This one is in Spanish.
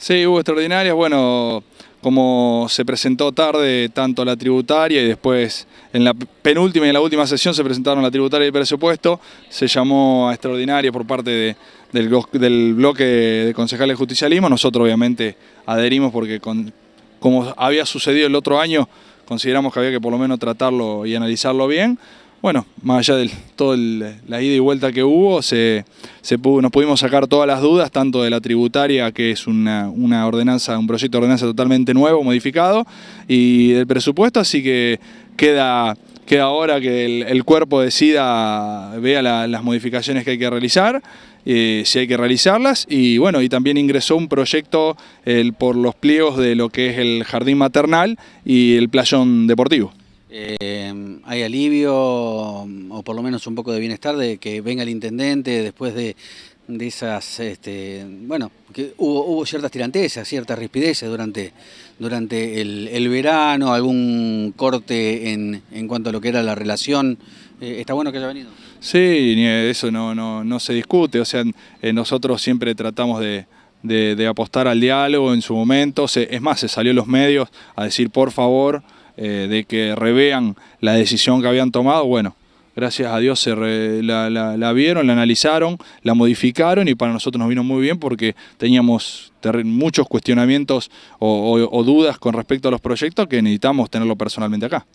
Sí, hubo extraordinarias. Bueno, como se presentó tarde tanto la tributaria y después en la penúltima y en la última sesión se presentaron la tributaria y el presupuesto, se llamó a extraordinaria por parte del, bloque de concejales de justicialismo. Nosotros obviamente adherimos porque como había sucedido el otro año, consideramos que había que por lo menos tratarlo y analizarlo bien bueno, más allá de toda la ida y vuelta que hubo, se, nos pudimos sacar todas las dudas, tanto de la tributaria, que es una, ordenanza, un proyecto de ordenanza totalmente nuevo, modificado, y del presupuesto, así que queda, queda ahora que el, cuerpo decida, vea las modificaciones que hay que realizar, eh, si hay que realizarlas, y bueno, y también ingresó un proyecto por los pliegos de lo que es el jardín maternal y el playón deportivo. Eh, hay alivio o por lo menos un poco de bienestar de que venga el intendente después de, esas, este, bueno, que hubo, ciertas tirantesas, ciertas rispideces durante, durante el, verano, algún corte en, en, cuanto a lo que era la relación. Eh, ¿Está bueno que haya venido? Sí, eso no, se discute, o sea, eh, nosotros siempre tratamos de, apostar al diálogo en su momento, es más, se salió los medios a decir, por favor, eh, de que revean la decisión que habían tomado, bueno, gracias a Dios se la, vieron, la analizaron, la modificaron y para nosotros nos vino muy bien porque teníamos muchos cuestionamientos o dudas con respecto a los proyectos que necesitamos tenerlo personalmente acá.